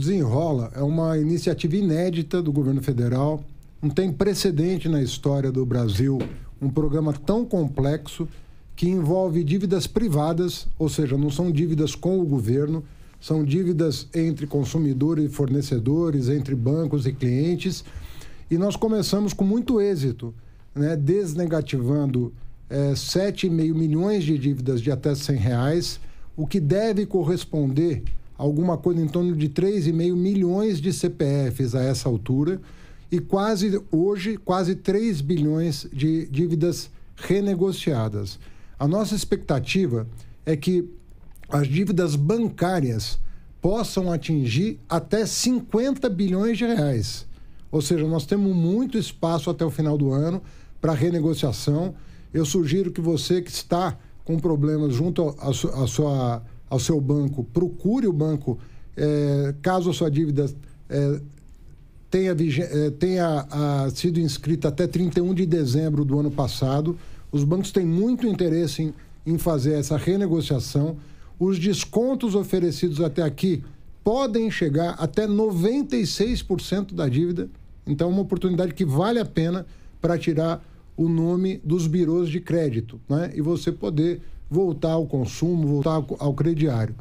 Desenrola é uma iniciativa inédita do governo federal, não tem precedente na história do Brasil um programa tão complexo que envolve dívidas privadas, ou seja, não são dívidas com o governo, são dívidas entre consumidores e fornecedores, entre bancos e clientes. E nós começamos com muito êxito, né? desnegativando é, eh, 7,5 milhões de dívidas de até 100 reais, o que deve corresponder alguma coisa em torno de 3,5 milhões de CPFs a essa altura e quase hoje quase 3 bilhões de dívidas renegociadas. A nossa expectativa é que as dívidas bancárias possam atingir até 50 bilhões de reais. Ou seja, nós temos muito espaço até o final do ano para renegociação. Eu sugiro que você que está com problemas junto à sua ao seu banco, procure o banco, é, caso a sua dívida é, tenha, é, tenha a, sido inscrita até 31 de dezembro do ano passado. Os bancos têm muito interesse em, em fazer essa renegociação. Os descontos oferecidos até aqui podem chegar até 96% da dívida. Então, é uma oportunidade que vale a pena para tirar o nome dos birôs de crédito né? e você poder voltar ao consumo, voltar ao crediário.